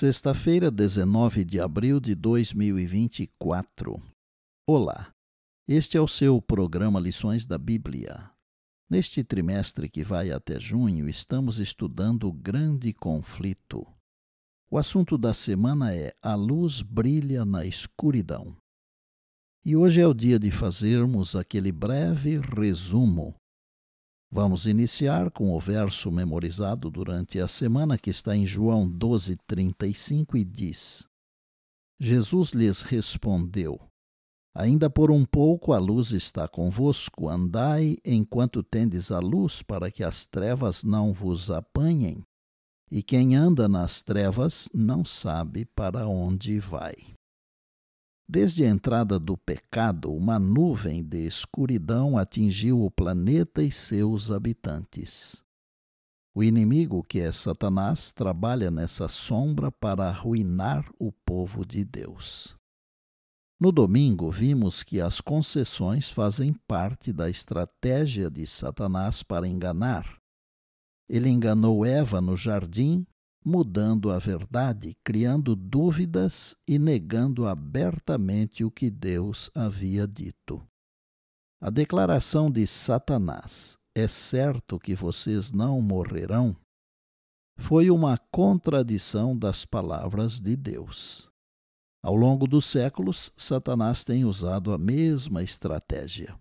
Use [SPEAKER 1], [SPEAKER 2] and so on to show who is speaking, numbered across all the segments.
[SPEAKER 1] Sexta-feira, 19 de abril de 2024. Olá, este é o seu programa Lições da Bíblia. Neste trimestre que vai até junho, estamos estudando o grande conflito. O assunto da semana é A Luz Brilha na Escuridão. E hoje é o dia de fazermos aquele breve resumo Vamos iniciar com o verso memorizado durante a semana que está em João 12:35 e diz: Jesus lhes respondeu: Ainda por um pouco a luz está convosco, andai enquanto tendes a luz, para que as trevas não vos apanhem. E quem anda nas trevas não sabe para onde vai. Desde a entrada do pecado, uma nuvem de escuridão atingiu o planeta e seus habitantes. O inimigo, que é Satanás, trabalha nessa sombra para arruinar o povo de Deus. No domingo, vimos que as concessões fazem parte da estratégia de Satanás para enganar. Ele enganou Eva no jardim, mudando a verdade, criando dúvidas e negando abertamente o que Deus havia dito. A declaração de Satanás, é certo que vocês não morrerão, foi uma contradição das palavras de Deus. Ao longo dos séculos, Satanás tem usado a mesma estratégia.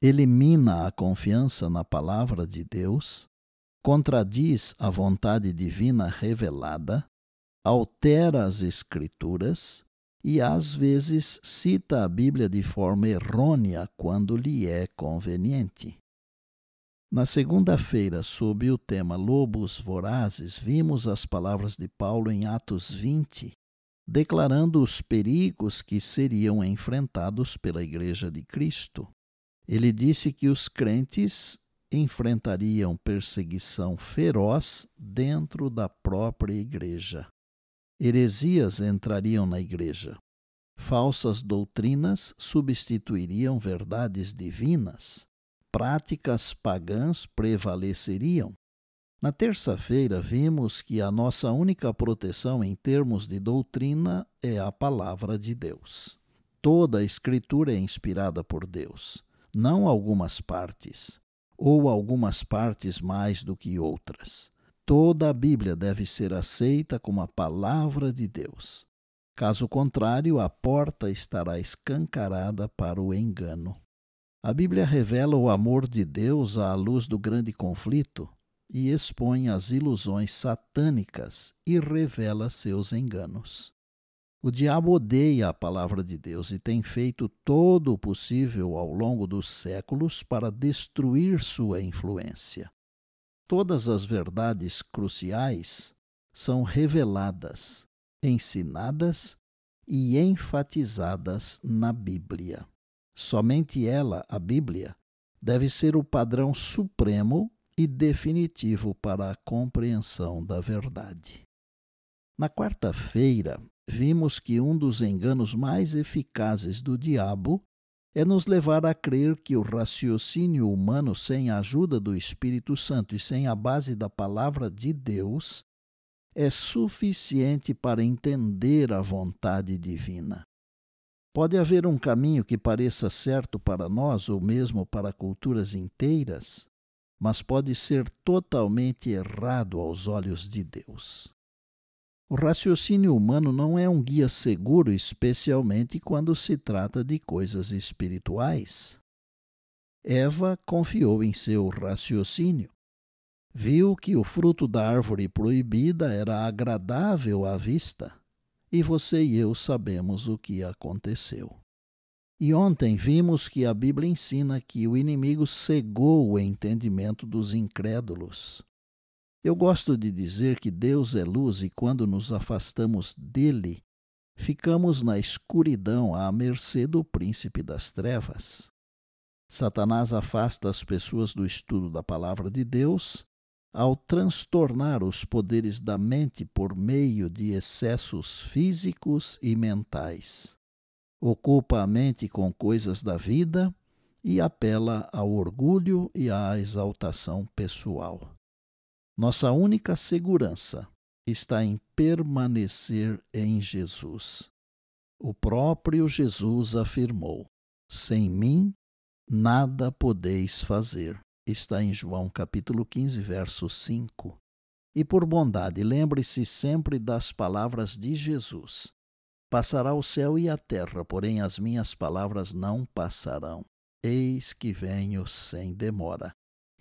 [SPEAKER 1] Elimina a confiança na palavra de Deus contradiz a vontade divina revelada, altera as Escrituras e às vezes cita a Bíblia de forma errônea quando lhe é conveniente. Na segunda-feira, sob o tema Lobos Vorazes, vimos as palavras de Paulo em Atos 20, declarando os perigos que seriam enfrentados pela Igreja de Cristo. Ele disse que os crentes enfrentariam perseguição feroz dentro da própria igreja. Heresias entrariam na igreja. Falsas doutrinas substituiriam verdades divinas. Práticas pagãs prevaleceriam. Na terça-feira, vimos que a nossa única proteção em termos de doutrina é a palavra de Deus. Toda a Escritura é inspirada por Deus, não algumas partes ou algumas partes mais do que outras. Toda a Bíblia deve ser aceita como a palavra de Deus. Caso contrário, a porta estará escancarada para o engano. A Bíblia revela o amor de Deus à luz do grande conflito e expõe as ilusões satânicas e revela seus enganos. O diabo odeia a palavra de Deus e tem feito todo o possível ao longo dos séculos para destruir sua influência. Todas as verdades cruciais são reveladas, ensinadas e enfatizadas na Bíblia. Somente ela, a Bíblia, deve ser o padrão supremo e definitivo para a compreensão da verdade. Na quarta-feira, vimos que um dos enganos mais eficazes do diabo é nos levar a crer que o raciocínio humano, sem a ajuda do Espírito Santo e sem a base da palavra de Deus, é suficiente para entender a vontade divina. Pode haver um caminho que pareça certo para nós ou mesmo para culturas inteiras, mas pode ser totalmente errado aos olhos de Deus. O raciocínio humano não é um guia seguro, especialmente quando se trata de coisas espirituais. Eva confiou em seu raciocínio. Viu que o fruto da árvore proibida era agradável à vista, e você e eu sabemos o que aconteceu. E ontem vimos que a Bíblia ensina que o inimigo cegou o entendimento dos incrédulos eu gosto de dizer que Deus é luz e quando nos afastamos dele, ficamos na escuridão à mercê do príncipe das trevas. Satanás afasta as pessoas do estudo da palavra de Deus ao transtornar os poderes da mente por meio de excessos físicos e mentais. Ocupa a mente com coisas da vida e apela ao orgulho e à exaltação pessoal. Nossa única segurança está em permanecer em Jesus. O próprio Jesus afirmou: Sem mim nada podeis fazer. Está em João capítulo 15, verso 5. E por bondade, lembre-se sempre das palavras de Jesus: Passará o céu e a terra, porém as minhas palavras não passarão. Eis que venho sem demora.